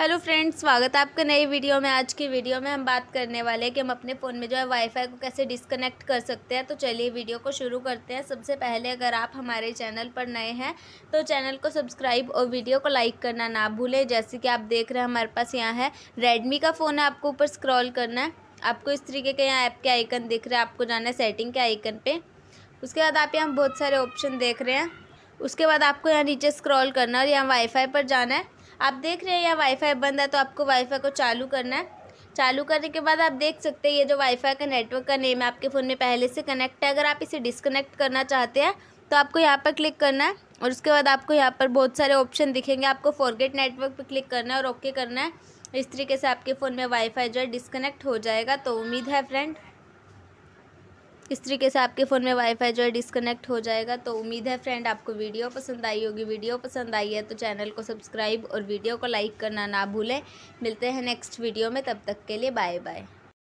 hello friends स्वागत है आपका नई वीडियो में आज की वीडियो में हम बात करने वाले हैं कि हम अपने फ़ोन में जो है वाईफाई को कैसे डिसकनेक्ट कर सकते हैं तो चलिए वीडियो को शुरू करते हैं सबसे पहले अगर आप हमारे चैनल पर नए हैं तो चैनल को सब्सक्राइब और वीडियो को लाइक करना ना भूलें जैसे कि आप देख रहे हैं हमारे पास यहाँ है रेडमी का फ़ोन है आपको ऊपर स्क्रॉल करना है आपको इस तरीके के यहाँ ऐप के आइकन दिख रहे हैं आपको जाना है सेटिंग के आइकन पर उसके बाद आप यहाँ बहुत सारे ऑप्शन देख रहे हैं उसके बाद आपको यहाँ नीचे स्क्रॉल करना है और यहाँ वाईफाई पर जाना है आप देख रहे हैं यह वाईफाई बंद है तो आपको वाईफाई को चालू करना है चालू करने के बाद आप देख सकते हैं ये जो वाईफाई का नेटवर्क का नेम है आपके फ़ोन में पहले से कनेक्ट है अगर आप इसे डिसकनेक्ट करना चाहते हैं तो आपको यहाँ पर क्लिक करना है और उसके बाद आपको यहाँ पर बहुत सारे ऑप्शन दिखेंगे आपको फॉरगेट नेटवर्क पर क्लिक करना है और ओके करना है इस तरीके से आपके फ़ोन में वाईफाई जो है डिसकनेक्ट हो जाएगा तो उम्मीद है फ्रेंड इस तरीके से आपके फ़ोन में वाईफाई जो है डिसकनेक्ट हो जाएगा तो उम्मीद है फ्रेंड आपको वीडियो पसंद आई होगी वीडियो पसंद आई है तो चैनल को सब्सक्राइब और वीडियो को लाइक करना ना भूलें मिलते हैं नेक्स्ट वीडियो में तब तक के लिए बाय बाय